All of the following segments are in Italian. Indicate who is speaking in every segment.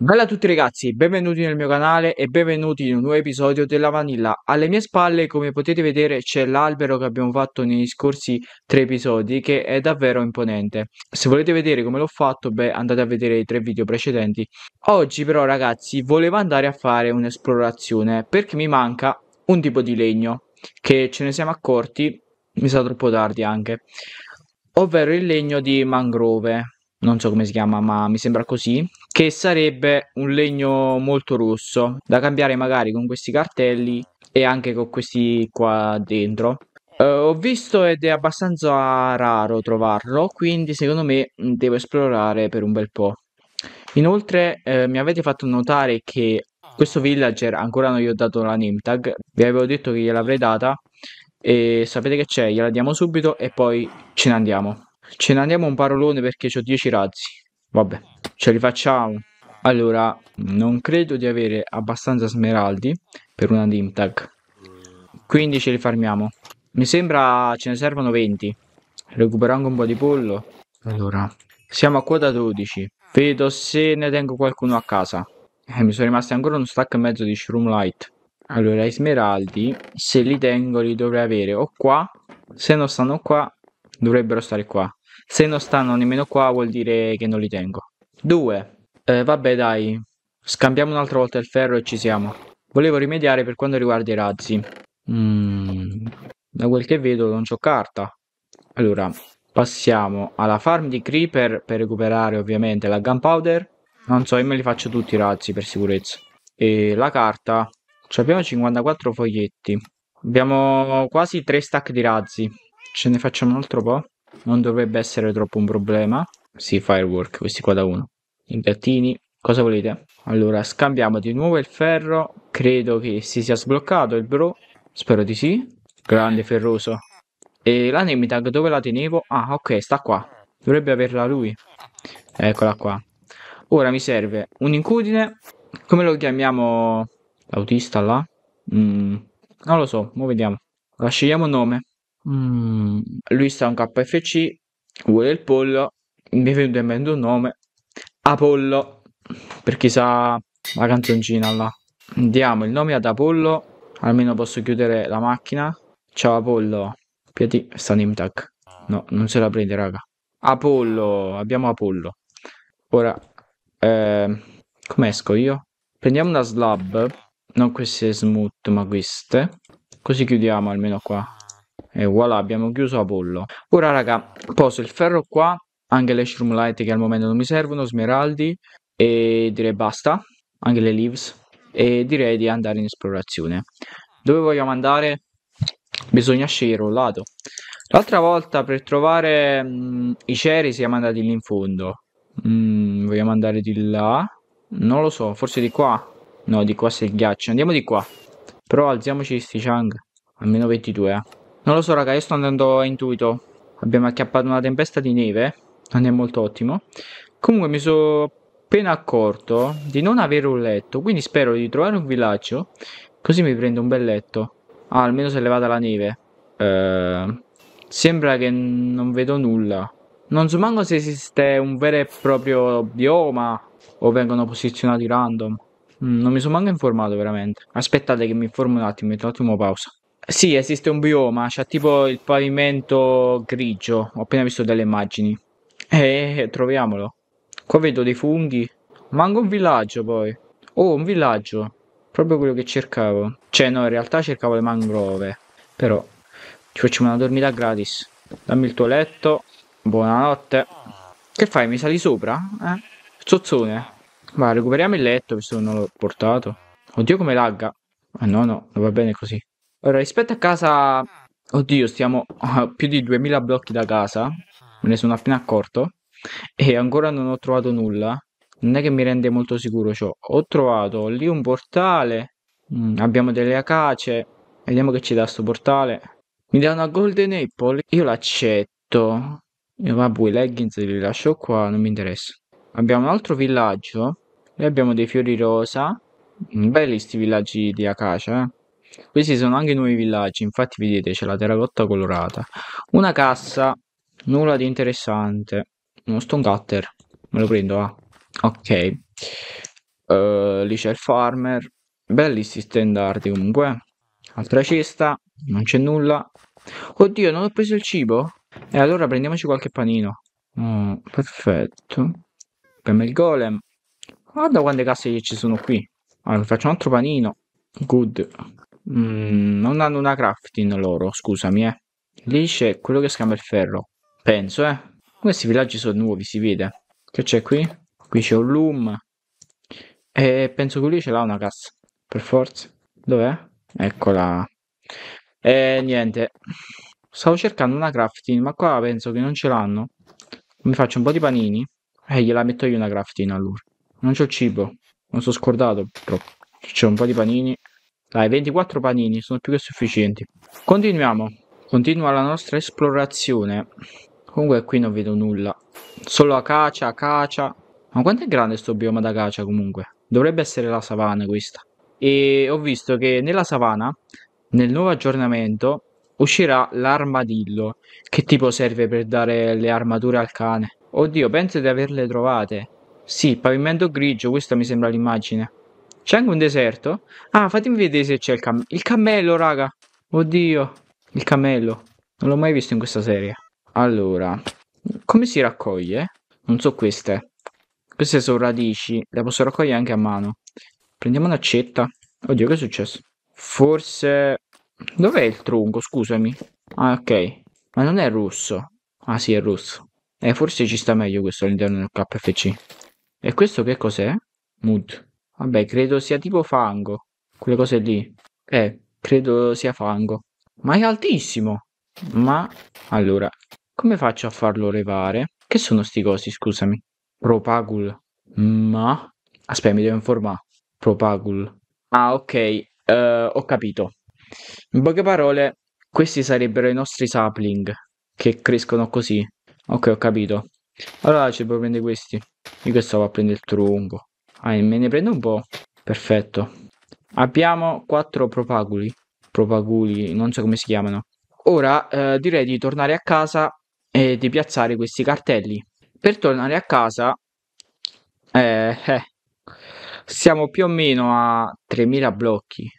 Speaker 1: Bella a tutti ragazzi, benvenuti nel mio canale e benvenuti in un nuovo episodio della Vanilla. Alle mie spalle, come potete vedere, c'è l'albero che abbiamo fatto negli scorsi tre episodi, che è davvero imponente. Se volete vedere come l'ho fatto, beh, andate a vedere i tre video precedenti. Oggi però ragazzi, volevo andare a fare un'esplorazione, perché mi manca un tipo di legno, che ce ne siamo accorti, mi sa troppo tardi anche, ovvero il legno di mangrove. Non so come si chiama, ma mi sembra così, che sarebbe un legno molto rosso da cambiare magari con questi cartelli e anche con questi qua dentro. Uh, ho visto ed è abbastanza raro trovarlo, quindi secondo me devo esplorare per un bel po'. Inoltre eh, mi avete fatto notare che questo villager ancora non gli ho dato la name tag, vi avevo detto che gliel'avrei data e sapete che c'è, gliela diamo subito e poi ce ne andiamo. Ce ne andiamo un parolone perché ho 10 razzi. Vabbè, ce li facciamo. Allora, non credo di avere abbastanza smeraldi per una dimtag. Quindi ce li farmiamo. Mi sembra ce ne servono 20. Recuperando un po' di pollo. Allora, siamo a quota 12. Vedo se ne tengo qualcuno a casa. Eh, mi sono rimasti ancora uno stack e mezzo di shroom light. Allora, i smeraldi, se li tengo li dovrei avere o qua. Se non stanno qua, dovrebbero stare qua. Se non stanno nemmeno qua vuol dire che non li tengo. 2. Eh, vabbè dai, scambiamo un'altra volta il ferro e ci siamo. Volevo rimediare per quanto riguarda i razzi. Mm, da quel che vedo non c'ho carta. Allora, passiamo alla farm di Creeper per recuperare ovviamente la gunpowder. Non so, io me li faccio tutti i razzi per sicurezza. E la carta. Ci abbiamo 54 foglietti. Abbiamo quasi 3 stack di razzi. Ce ne facciamo un altro po'? non dovrebbe essere troppo un problema. Sì, firework, questi qua da uno. I Impiattini, cosa volete? Allora, scambiamo di nuovo il ferro. Credo che si sia sbloccato il bro. Spero di sì. Grande ferroso. E la nemitag dove la tenevo? Ah, ok, sta qua. Dovrebbe averla lui. Eccola qua. Ora mi serve un incudine. Come lo chiamiamo? L'autista là? Mm, non lo so, ora vediamo. Ora scegliamo un nome. Mm, lui sta un KFC, vuole il pollo, mi è venuto in mente un nome, Apollo, per chi sa la canzoncina là. Diamo il nome ad Apollo, almeno posso chiudere la macchina. Ciao Apollo, piedi, sta name tag. No, non se la prende raga. Apollo, abbiamo Apollo. Ora, eh, come esco io? Prendiamo una slab, non queste smooth ma queste. Così chiudiamo almeno qua e voilà abbiamo chiuso Apollo ora raga poso il ferro qua anche le shroom light che al momento non mi servono smeraldi e direi basta anche le leaves e direi di andare in esplorazione dove vogliamo andare bisogna scegliere un lato l'altra volta per trovare mh, mm, i ceri siamo andati lì in fondo mm, vogliamo andare di là non lo so forse di qua no di qua c'è il ghiaccio. andiamo di qua però alziamoci sti chang almeno 22 eh non lo so raga, io sto andando a intuito. Abbiamo acchiappato una tempesta di neve, non è molto ottimo. Comunque mi sono appena accorto di non avere un letto, quindi spero di trovare un villaggio, così mi prendo un bel letto. Ah, almeno si è levata la neve. Eh, sembra che non vedo nulla. Non so manco se esiste un vero e proprio bioma o vengono posizionati random. Mm, non mi sono manco informato veramente. Aspettate che mi informo un attimo, metto un attimo pausa. Sì, esiste un bioma, c'è tipo il pavimento grigio, ho appena visto delle immagini. Eh, eh troviamolo. Qua vedo dei funghi. Manca un villaggio poi. Oh, un villaggio. Proprio quello che cercavo. Cioè, no, in realtà cercavo le mangrove. Però, ci facciamo una dormita gratis. Dammi il tuo letto. Buonanotte. Che fai, mi sali sopra? Eh? Zozzone. Va, recuperiamo il letto, visto che non l'ho portato. Oddio come lagga. Ah, no, no, va bene così. Allora, rispetto a casa... Oddio, stiamo a più di 2000 blocchi da casa. Me ne sono appena accorto. E ancora non ho trovato nulla. Non è che mi rende molto sicuro ciò. Ho trovato lì un portale. Mm, abbiamo delle acace. Vediamo che ci dà sto portale. Mi dà una golden apple. Io l'accetto. Io vabbè, i leggings li lascio qua, non mi interessa. Abbiamo un altro villaggio. Lì abbiamo dei fiori rosa. Mm, belli sti villaggi di acacia, eh. Questi sono anche nuovi villaggi, infatti vedete c'è la terracotta colorata. Una cassa, nulla di interessante. Uno stone cutter, me lo prendo, ah. Ok. Uh, lì c'è il farmer. Belli sti standardi comunque. Eh. Altra cesta, non c'è nulla. Oddio, non ho preso il cibo? E eh, allora prendiamoci qualche panino. Oh, perfetto. Prendiamo il golem. Guarda quante casse ci sono qui. Allora, faccio un altro panino. Good. Mm, non hanno una crafting loro, scusami, eh. Lì c'è quello che scambia il ferro. Penso, eh. Questi villaggi sono nuovi, si vede. Che c'è qui? Qui c'è un loom. E penso che lui ce l'ha una cassa. Per forza. Dov'è? Eccola. E niente. Stavo cercando una crafting, ma qua penso che non ce l'hanno. Mi faccio un po' di panini. E gliela metto io una crafting allora. Non c'ho cibo. Non sono scordato Però C'è un po' di panini. Dai, 24 panini sono più che sufficienti. Continuiamo. Continua la nostra esplorazione. Comunque qui non vedo nulla. Solo acacia, acacia. Ma quanto è grande questo bioma d'acacia comunque? Dovrebbe essere la savana questa. E ho visto che nella savana, nel nuovo aggiornamento, uscirà l'armadillo. Che tipo serve per dare le armature al cane? Oddio, penso di averle trovate. Sì, pavimento grigio, questa mi sembra l'immagine. C'è anche un deserto? Ah, fatemi vedere se c'è il cammello. Il cammello, raga. Oddio. Il cammello. Non l'ho mai visto in questa serie. Allora. Come si raccoglie? Non so queste. Queste sono radici. Le posso raccogliere anche a mano. Prendiamo un'accetta. Oddio, che è successo? Forse... Dov'è il tronco? Scusami. Ah, ok. Ma non è rosso. Ah, sì, è rosso. Eh, forse ci sta meglio questo all'interno del KFC. E questo che cos'è? Mood. Vabbè, credo sia tipo fango. Quelle cose lì. Eh, credo sia fango. Ma è altissimo. Ma allora, come faccio a farlo levare? Che sono sti cosi, scusami? Propagul. Ma aspetta, mi devo informare. Propagul. Ah, ok, uh, ho capito. In poche parole, questi sarebbero i nostri sapling che crescono così. Ok, ho capito. Allora ci puoi prendere questi. Io questo va a prendere il tronco. Ah, me ne prendo un po'. Perfetto. Abbiamo quattro propaguli. Propaguli, non so come si chiamano. Ora eh, direi di tornare a casa e di piazzare questi cartelli. Per tornare a casa, eh, eh, siamo più o meno a 3000 blocchi.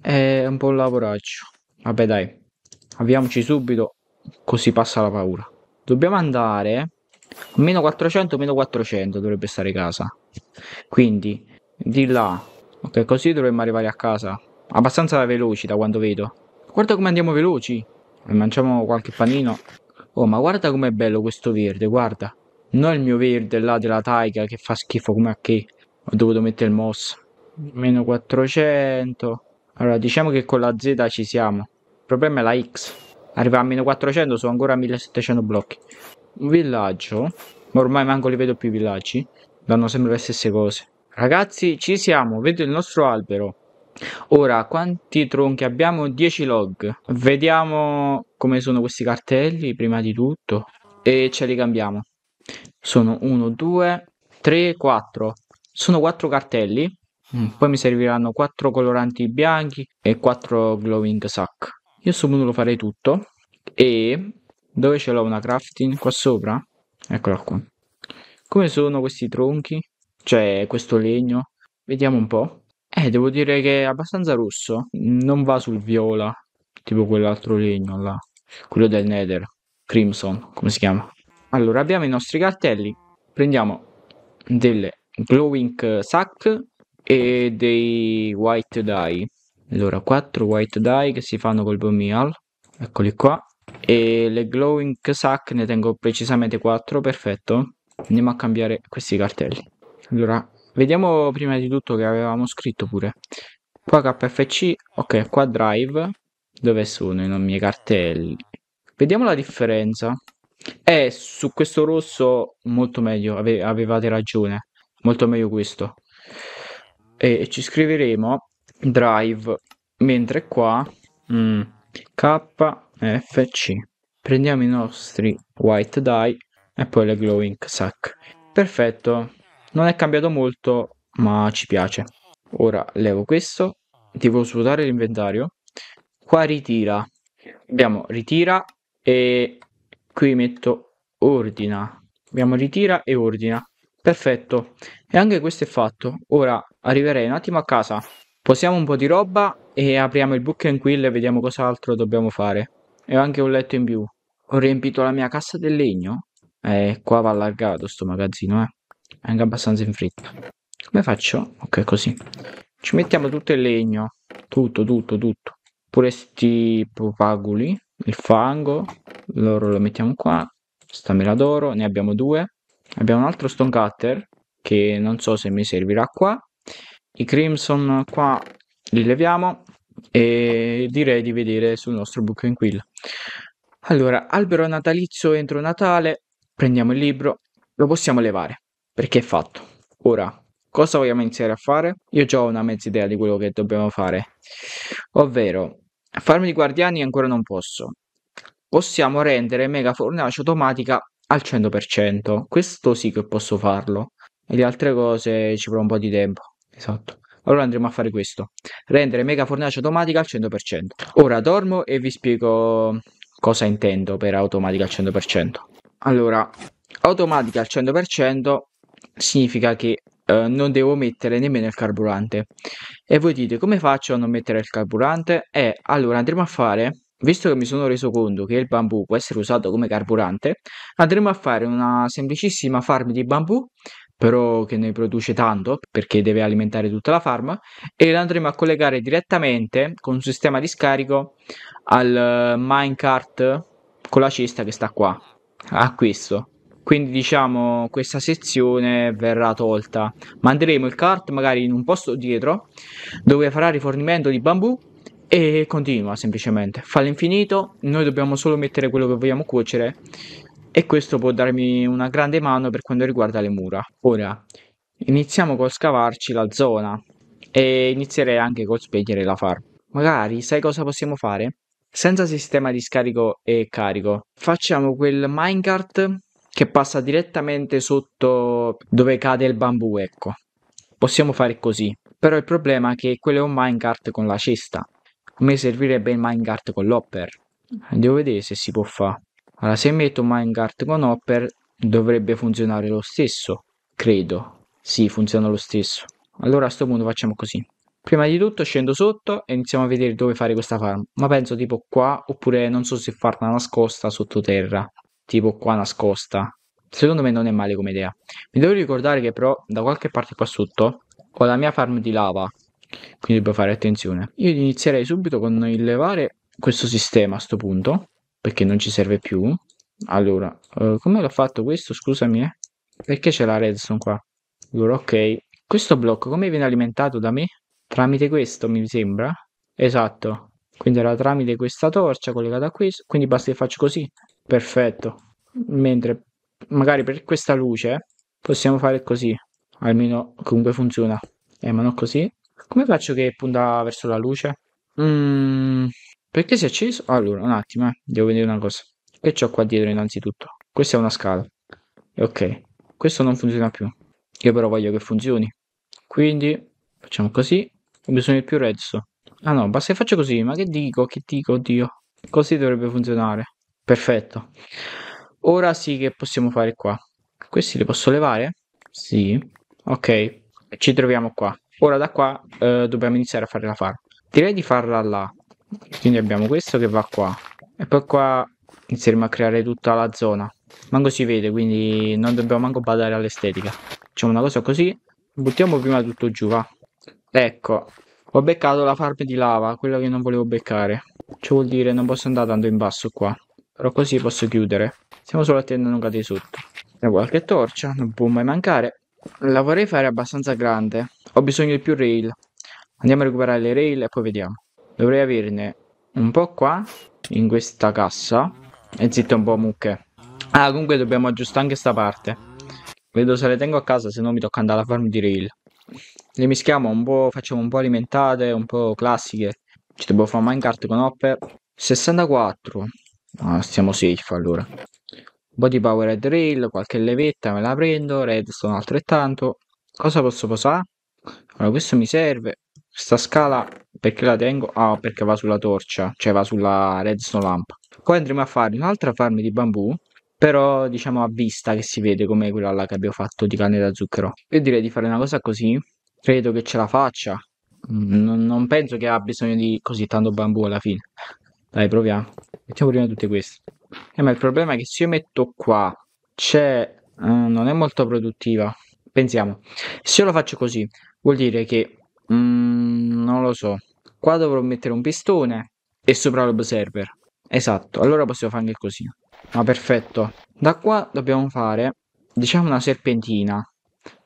Speaker 1: È un po' un lavoraccio. Vabbè, dai, avviamoci subito, così passa la paura. Dobbiamo andare meno 400 meno 400 dovrebbe stare casa quindi di là ok così dovremmo arrivare a casa abbastanza veloci da quando vedo guarda come andiamo veloci mangiamo qualche panino oh ma guarda com'è bello questo verde guarda non è il mio verde là della taiga che fa schifo come a che ho dovuto mettere il moss meno 400 allora diciamo che con la Z ci siamo il problema è la X arriva a meno 400 sono ancora 1700 blocchi un villaggio, ormai manco li vedo più i villaggi, danno sempre le stesse cose. Ragazzi, ci siamo, vedo il nostro albero. Ora, quanti tronchi abbiamo? 10 log. Vediamo come sono questi cartelli, prima di tutto, e ce li cambiamo. Sono 1, 2, 3, 4. Sono 4 cartelli, mm. poi mi serviranno 4 coloranti bianchi e 4 glowing sack. Io su questo punto lo farei tutto e dove ce l'ho una crafting? Qua sopra? Eccola qua. Come sono questi tronchi? Cioè, questo legno? Vediamo un po'. Eh, devo dire che è abbastanza rosso. Non va sul viola, tipo quell'altro legno là. Quello del Nether. Crimson, come si chiama? Allora, abbiamo i nostri cartelli. Prendiamo delle glowing sack e dei white dye. Allora, quattro white dye che si fanno col bombial. Eccoli qua e le glowing sack ne tengo precisamente 4 perfetto andiamo a cambiare questi cartelli allora vediamo prima di tutto che avevamo scritto pure qua kfc ok qua drive dove sono i miei cartelli vediamo la differenza è eh, su questo rosso molto meglio ave avevate ragione molto meglio questo e ci scriveremo drive mentre qua mm, k FC. Prendiamo i nostri white die e poi le glowing ink Perfetto, non è cambiato molto ma ci piace. Ora levo questo, devo svuotare l'inventario. Qua ritira, abbiamo ritira e qui metto ordina. Abbiamo ritira e ordina. Perfetto, e anche questo è fatto. Ora arriverei un attimo a casa, posiamo un po' di roba e apriamo il book and quill e vediamo cos'altro dobbiamo fare e ho anche un letto in più. Ho riempito la mia cassa del legno? Eh, qua va allargato sto magazzino, eh. Anche abbastanza in fretta. Come faccio? Ok, così. Ci mettiamo tutto il legno. Tutto, tutto, tutto. Pure sti propaguli, il fango. Loro lo mettiamo qua. Stamela d'oro, ne abbiamo due. Abbiamo un altro stone cutter che non so se mi servirà qua. I crimson qua li leviamo e direi di vedere sul nostro book and quill. Allora, albero natalizio entro Natale, prendiamo il libro, lo possiamo levare perché è fatto. Ora, cosa vogliamo iniziare a fare? Io già ho una mezza idea di quello che dobbiamo fare, ovvero farmi i guardiani ancora non posso. Possiamo rendere mega fornace automatica al 100%, questo sì che posso farlo, e le altre cose ci vorrà un po' di tempo. Esatto. Allora andremo a fare questo. Rendere mega fornace automatica al 100%. Ora dormo e vi spiego cosa intendo per automatica al 100%. Allora, automatica al 100% significa che eh, non devo mettere nemmeno il carburante. E voi dite come faccio a non mettere il carburante? E eh, allora andremo a fare Visto che mi sono reso conto che il bambù può essere usato come carburante, andremo a fare una semplicissima farm di bambù però che ne produce tanto perché deve alimentare tutta la farm e l'andremo a collegare direttamente con un sistema di scarico al minecart con la cesta che sta qua a questo quindi diciamo questa sezione verrà tolta manderemo il cart magari in un posto dietro dove farà rifornimento di bambù e continua semplicemente fa l'infinito noi dobbiamo solo mettere quello che vogliamo cuocere e questo può darmi una grande mano per quanto riguarda le mura. Ora, iniziamo col scavarci la zona e inizierei anche col spegnere la farm. Magari, sai cosa possiamo fare? Senza sistema di scarico e carico, facciamo quel minecart che passa direttamente sotto dove cade il bambù, ecco. Possiamo fare così, però il problema è che quello è un minecart con la cesta. A me servirebbe il minecart con l'hopper. Devo vedere se si può fare. Allora, se metto Minecart con Hopper dovrebbe funzionare lo stesso, credo. Sì, funziona lo stesso. Allora a questo punto facciamo così. Prima di tutto scendo sotto e iniziamo a vedere dove fare questa farm. Ma penso tipo qua, oppure non so se farla nascosta sottoterra. Tipo qua nascosta. Secondo me non è male come idea. Mi devo ricordare che però da qualche parte qua sotto ho la mia farm di lava. Quindi devo fare attenzione. Io inizierei subito con il levare questo sistema a questo punto perché non ci serve più. Allora, uh, come l'ho fatto questo? Scusami, eh? Perché c'è la redstone qua? Allora, ok. Questo blocco come viene alimentato da me? Tramite questo, mi sembra. Esatto. Quindi era tramite questa torcia collegata a questo. Quindi basta che faccio così. Perfetto. Mentre magari per questa luce eh, possiamo fare così. Almeno comunque funziona. Eh, ma non così. Come faccio che punta verso la luce? Mmm... Perché si è acceso? Allora, un attimo, eh, devo vedere una cosa. Che c'ho qua dietro innanzitutto? Questa è una scala. Ok, questo non funziona più. Io però voglio che funzioni. Quindi, facciamo così. Ho bisogno di più redstone. Ah no, basta che faccio così. Ma che dico? Che dico? Oddio. Così dovrebbe funzionare. Perfetto. Ora sì che possiamo fare qua. Questi li posso levare? Sì. Ok, ci troviamo qua. Ora da qua eh, dobbiamo iniziare a fare la farm. Direi di farla là, quindi abbiamo questo che va qua. E poi qua inizieremo a creare tutta la zona. Manco si vede, quindi non dobbiamo manco badare all'estetica. Facciamo una cosa così. Buttiamo prima tutto giù, va. Ecco. Ho beccato la farm di lava, quella che non volevo beccare. Ciò vuol dire non posso andare tanto in basso qua. Però così posso chiudere. Stiamo solo attenti a non cadere sotto. E qualche torcia, non può mai mancare. La vorrei fare abbastanza grande. Ho bisogno di più rail. Andiamo a recuperare le rail e poi vediamo. Dovrei averne un po' qua, in questa cassa. E zitto un po' mucche. Ah, comunque dobbiamo aggiustare anche sta parte. Vedo se le tengo a casa, se no mi tocca andare alla farm di rail. Le mischiamo un po', facciamo un po' alimentate, un po' classiche. Ci dobbiamo fare minecart con hopper. 64. Ah, Stiamo safe allora. Un po' di powered rail, qualche levetta me la prendo, redstone altrettanto. Cosa posso posare? Allora, questo mi serve. Questa scala perché la tengo? Ah, perché va sulla torcia, cioè va sulla redstone lamp. Poi andremo a fare un'altra farm di bambù, però diciamo a vista che si vede come quella là che abbiamo fatto di canne da zucchero. Io direi di fare una cosa così, credo che ce la faccia. Mm, non, non penso che abbia bisogno di così tanto bambù alla fine. Dai, proviamo. Mettiamo prima tutte queste. Eh, ma il problema è che se io metto qua, c'è... Eh, non è molto produttiva. Pensiamo. Se io lo faccio così, vuol dire che... Mm, non lo so. Qua dovrò mettere un pistone e sopra l'observer. Esatto, allora possiamo farne così. Ma perfetto. Da qua dobbiamo fare, diciamo, una serpentina.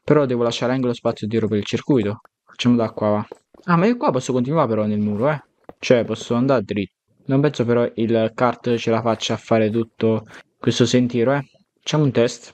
Speaker 1: Però devo lasciare anche lo spazio dietro per il circuito. Facciamo da qua, va. Ah, ma io qua posso continuare però nel muro, eh. Cioè, posso andare dritto. Non penso però il kart ce la faccia a fare tutto questo sentiero, eh. Facciamo un test.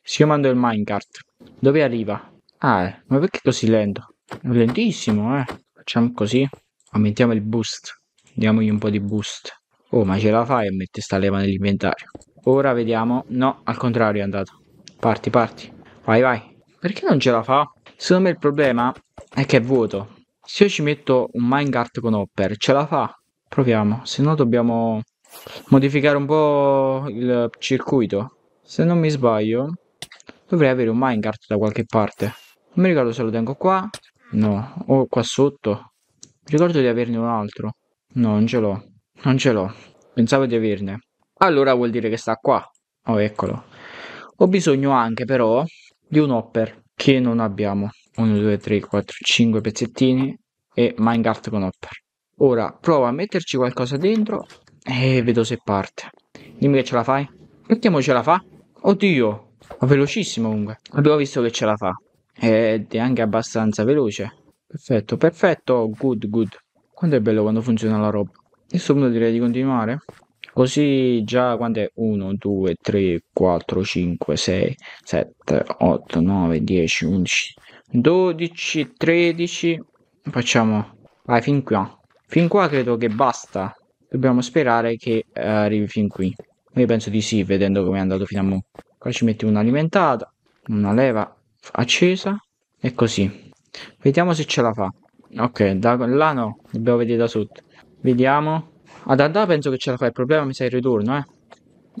Speaker 1: Se io mando il minecart, dove arriva? Ah, eh, ma perché così lento? Lentissimo, eh. Facciamo così. Aumentiamo il boost. Diamogli un po' di boost. Oh, ma ce la fai a mettere sta leva nell'inventario? Ora vediamo. No, al contrario è andato. Parti, parti. Vai, vai. Perché non ce la fa? Secondo me il problema è che è vuoto. Se io ci metto un minecart con hopper, ce la fa? Proviamo. Se no dobbiamo modificare un po' il circuito. Se non mi sbaglio, dovrei avere un minecart da qualche parte. Non mi ricordo se lo tengo qua. No, o qua sotto. Ricordo di averne un altro. No, non ce l'ho. Non ce l'ho. Pensavo di averne. Allora vuol dire che sta qua. Oh, eccolo. Ho bisogno anche però di un hopper che non abbiamo. 1, 2, 3, 4, 5 pezzettini e Minecraft con hopper. Ora provo a metterci qualcosa dentro e vedo se parte. Dimmi che ce la fai. Mettiamo ce la fa. Oddio, ma velocissimo comunque. Abbiamo visto che ce la fa. Ed è anche abbastanza veloce. Perfetto, perfetto, good, good. Quanto è bello quando funziona la roba. Adesso questo punto direi di continuare. Così già quando è 1, 2, 3, 4, 5, 6, 7, 8, 9, 10, 11, 12, 13. Facciamo, vai fin qua. Fin qua credo che basta. Dobbiamo sperare che eh, arrivi fin qui. Io penso di sì, vedendo come è andato fino a mo'. Qua ci metti un'alimentata, una leva accesa e così. Vediamo se ce la fa. Ok, da là no, dobbiamo vedere da sotto. Vediamo. Ad ah, andare penso che ce la fa, il problema mi sa il ritorno, eh.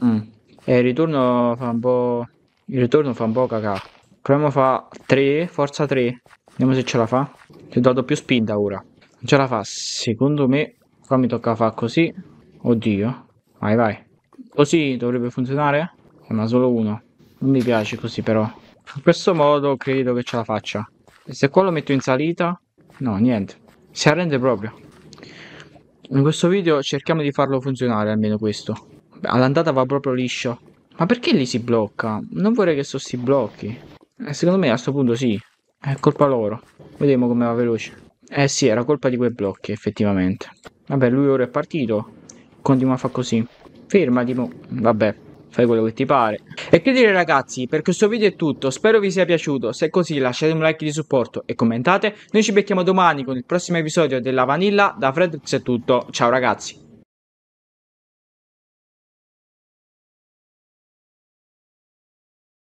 Speaker 1: Mm. E eh, il ritorno fa un po'... Il ritorno fa un po' cacà. Proviamo a fa 3, forza 3. Vediamo se ce la fa. Ti ho dato più spinta ora. Non ce la fa, secondo me. Qua mi tocca fare così. Oddio. Vai, vai. Così dovrebbe funzionare? Ma solo uno. Non mi piace così però. In questo modo credo che ce la faccia se qua lo metto in salita? No, niente. Si arrende proprio. In questo video cerchiamo di farlo funzionare almeno questo. All'andata va proprio liscio. Ma perché lì si blocca? Non vorrei che sto si blocchi. Eh, secondo me a sto punto sì. È colpa loro. Vediamo come va veloce. Eh sì, era colpa di quei blocchi, effettivamente. Vabbè, lui ora è partito. Continua a fare così. Fermati, mo. Vabbè fai quello che ti pare. E che dire ragazzi, per questo video è tutto, spero vi sia piaciuto, se è così lasciate un like di supporto e commentate, noi ci becchiamo domani con il prossimo episodio della Vanilla, da Fred è tutto, ciao ragazzi.